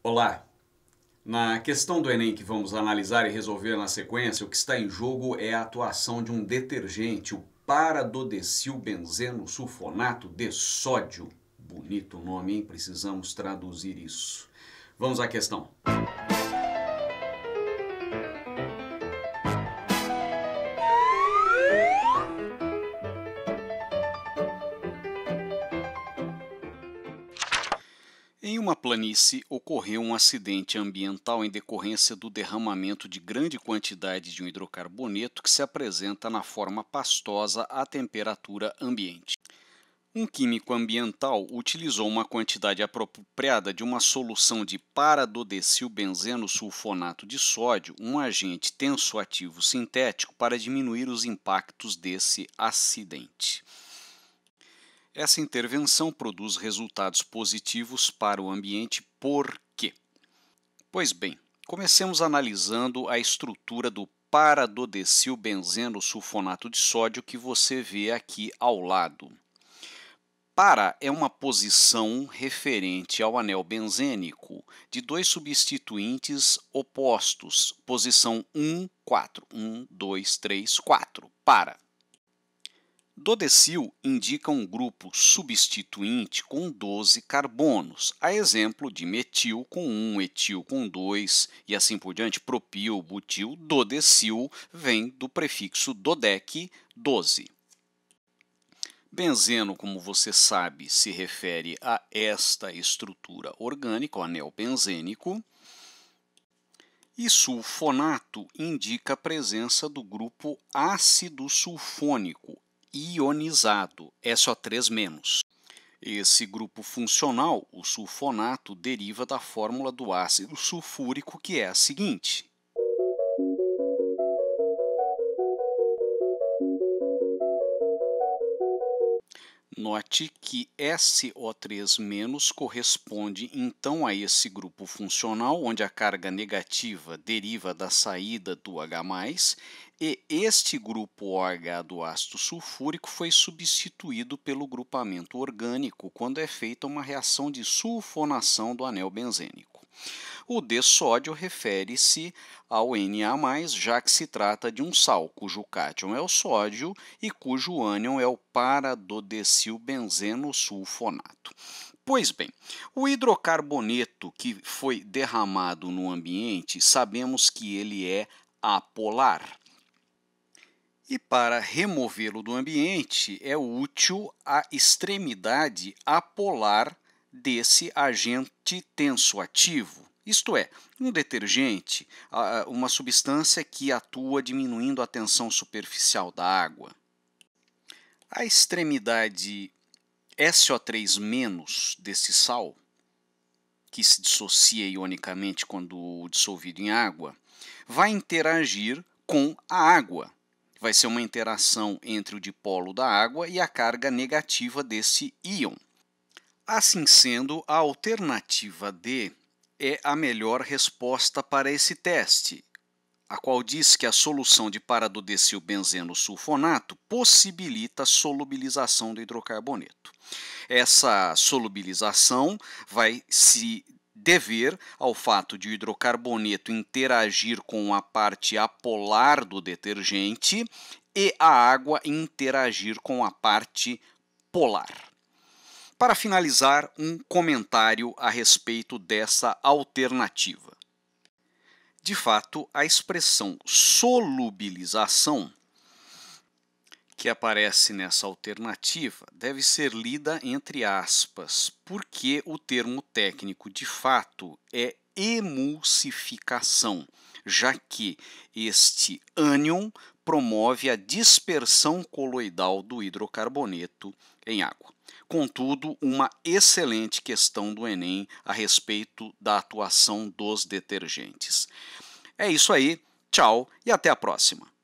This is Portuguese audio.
Olá! Na questão do Enem que vamos analisar e resolver na sequência, o que está em jogo é a atuação de um detergente, o paradodecilbenzeno sulfonato de sódio. Bonito nome, hein? Precisamos traduzir isso. Vamos à questão. Música Em uma planície ocorreu um acidente ambiental em decorrência do derramamento de grande quantidade de um hidrocarboneto que se apresenta na forma pastosa à temperatura ambiente. Um químico ambiental utilizou uma quantidade apropriada de uma solução de paradodecilbenzeno sulfonato de sódio, um agente tensoativo sintético, para diminuir os impactos desse acidente. Essa intervenção produz resultados positivos para o ambiente por quê? Pois bem, comecemos analisando a estrutura do benzeno sulfonato de sódio que você vê aqui ao lado. Para é uma posição referente ao anel benzênico de dois substituintes opostos, posição 1, 4, 1, 2, 3, 4, para. Dodecil indica um grupo substituinte com 12 carbonos, a exemplo de metil com 1, etil com 2 e assim por diante, propil, butil, dodecil vem do prefixo dodec, 12. Benzeno, como você sabe, se refere a esta estrutura orgânica, o anel benzênico. E sulfonato indica a presença do grupo ácido sulfônico, ionizado, é SO3-. Esse grupo funcional, o sulfonato, deriva da fórmula do ácido sulfúrico, que é a seguinte. Note que SO3- corresponde então a esse grupo funcional, onde a carga negativa deriva da saída do H, e este grupo OH do ácido sulfúrico foi substituído pelo grupamento orgânico quando é feita uma reação de sulfonação do anel benzênico. O D-sódio refere-se ao Na+, já que se trata de um sal, cujo cátion é o sódio e cujo ânion é o paradodecilbenzeno sulfonato. Pois bem, o hidrocarboneto que foi derramado no ambiente, sabemos que ele é apolar. E para removê-lo do ambiente é útil a extremidade apolar desse agente tensoativo, isto é, um detergente, uma substância que atua diminuindo a tensão superficial da água. A extremidade SO3- desse sal, que se dissocia ionicamente quando dissolvido em água, vai interagir com a água vai ser uma interação entre o dipolo da água e a carga negativa desse íon. Assim sendo, a alternativa D é a melhor resposta para esse teste, a qual diz que a solução de paradodecil sulfonato possibilita a solubilização do hidrocarboneto. Essa solubilização vai se dever ao fato de o hidrocarboneto interagir com a parte apolar do detergente e a água interagir com a parte polar. Para finalizar, um comentário a respeito dessa alternativa. De fato, a expressão solubilização que aparece nessa alternativa deve ser lida entre aspas, porque o termo técnico de fato é emulsificação, já que este ânion promove a dispersão coloidal do hidrocarboneto em água. Contudo, uma excelente questão do Enem a respeito da atuação dos detergentes. É isso aí, tchau e até a próxima!